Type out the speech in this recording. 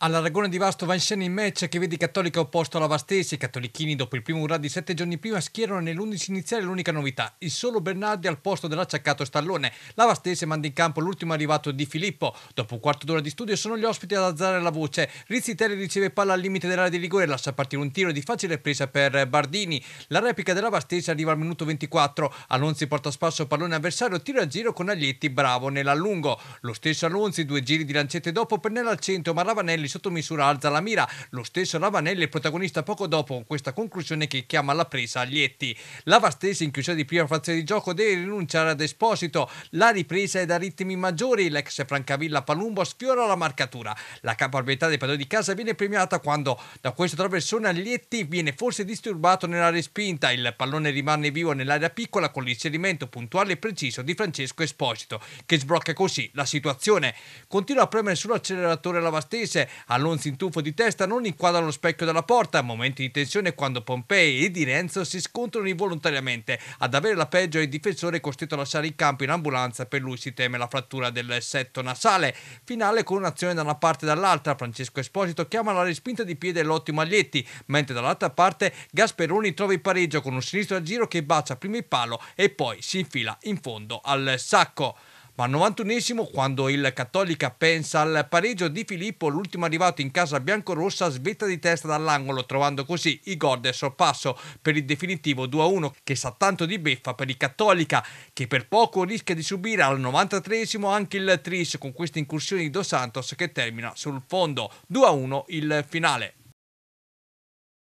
alla ragione di Vasto va in match che vede i cattolici opposto alla Vastese. I cattolichini, dopo il primo urà di sette giorni prima, schierano nell'11 iniziale l'unica novità, il solo Bernardi al posto dell'acciaccato Stallone. La Vastese manda in campo l'ultimo arrivato di Filippo. Dopo un quarto d'ora di studio sono gli ospiti ad alzare la voce. Rizzitelli riceve palla al limite dell'area di rigore e lascia partire un tiro di facile presa per Bardini. La replica della Vastese arriva al minuto 24. Alonzi porta a spasso pallone avversario, tiro a giro con Aglietti, bravo nell'allungo. Lo stesso Alonzi, due giri di lancette dopo, pennella al centro, ma Ravanelli Ravanelli sotto misura alza la mira. Lo stesso Lavanelli è protagonista poco dopo questa conclusione che chiama la presa agli etti. stessa in chiusura di prima frazione di gioco deve rinunciare ad Esposito. La ripresa è da ritmi maggiori. L'ex Francavilla Palumbo sfiora la marcatura. La caparbietà dei padroni di casa viene premiata quando da questo traversone agli etti viene forse disturbato nella respinta. Il pallone rimane vivo nell'area piccola con l'inserimento puntuale e preciso di Francesco Esposito che sblocca così la situazione. Continua a premere sull'acceleratore Lavastese Alonso in tuffo di testa non inquadra lo specchio della porta, momento di tensione quando Pompei e Di Renzo si scontrano involontariamente. Ad avere la peggio è il difensore costretto a lasciare il campo in ambulanza, per lui si teme la frattura del setto nasale. Finale con un'azione da una parte e dall'altra, Francesco Esposito chiama la respinta di piede l'ottimo Aglietti, mentre dall'altra parte Gasperoni trova il pareggio con un sinistro a giro che bacia prima il palo e poi si infila in fondo al sacco. Ma al 91 esimo quando il Cattolica pensa al pareggio di Filippo, l'ultimo arrivato in casa biancorossa svetta di testa dall'angolo, trovando così i gol del sorpasso per il definitivo 2-1 che sa tanto di beffa per il Cattolica, che per poco rischia di subire al 93 esimo anche il tris con queste incursioni di Dos Santos che termina sul fondo 2-1 il finale.